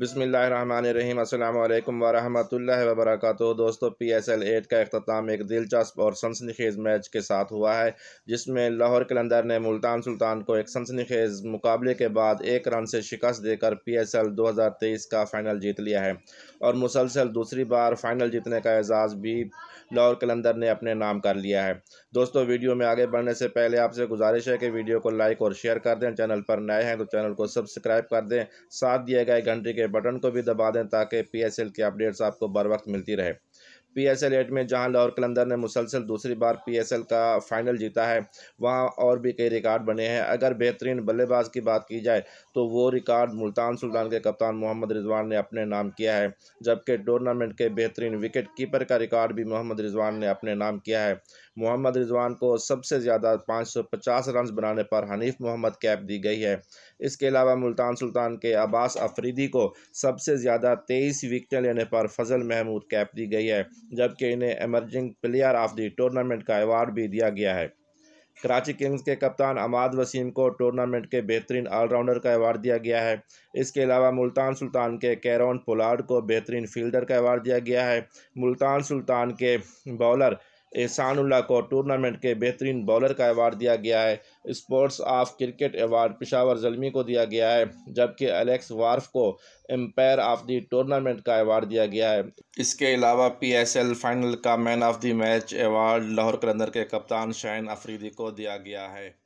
बसमीम् अल्लाम वरहमतुल्लाह वबरक दोस्तों P S L eight का अख्ताम एक दिलचस्प और सनसनीखेज़ मैच के साथ हुआ है जिसमें लाहौर कलंदर ने मुल्तान सुल्तान को एक सनसनीखेज़ मुकाबले के बाद एक रन से शिकस्त देकर पी एस एल दो हज़ार तेईस का फ़ाइनल जीत लिया है और मुसलसल दूसरी बार फ़ाइनल जीतने का एज़ाज़ भी लाहौर कलंदर ने अपने नाम कर लिया है दोस्तों वीडियो में आगे बढ़ने से पहले आपसे गुजारिश है कि वीडियो को लाइक और शेयर कर दें चैनल पर नए हैं तो चैनल को सब्सक्राइब कर दें साथ दिए गए घंटे के के बटन को भी दबा दें ताकि पी एस एल की अपडेट्स आपको बर वक्त मिलती रहे पी एस एल एट में जहां लाहौर कलंदर ने मुसलसल दूसरी बार पी एस एल का फाइनल जीता है वहां और भी कई रिकॉर्ड बने हैं अगर बेहतरीन बल्लेबाज की बात की जाए तो वो रिकॉर्ड मुल्तान सुल्तान के कप्तान मोहम्मद रिजवान ने अपने नाम किया है जबकि टूर्नामेंट के बेहतरीन विकेट कीपर का रिकॉर्ड भी मोहम्मद रिजवान ने अपने नाम किया है मोहम्मद रिजवान को सबसे ज़्यादा पाँच रन बनाने पर हनीफ मोहम्मद कैप दी गई है इसके अलावा मुल्तान सुल्तान के अब्बास अफरीदी को सबसे ज़्यादा तेईस विकटें लेने पर फजल महमूद कैप दी गई है जबकि इन्हें emerging player of the tournament का अवार्ड भी दिया गया है कराची किंग्स के कप्तान अमाद वसीम को टूर्नामेंट के बेहतरीन ऑलराउंडर का अवार्ड दिया गया है इसके अलावा मुल्तान सुल्तान के कैरन पोलार्ड को बेहतरीन फील्डर का अवार्ड दिया गया है मुल्तान सुल्तान के बॉलर उल्ला को टूर्नामेंट के बेहतरीन बॉलर का अवार्ड दिया गया है sports of cricket award Peshawar Zalmi को दिया गया है जबकि एलेक्स वार्फ को एम्पायर ऑफ द टूर्नामेंट का अवार्ड दिया गया है इसके अलावा पीएसएल फाइनल का man of the match award Lahore Qalandar के कप्तान शाहन अफरीदी को दिया गया है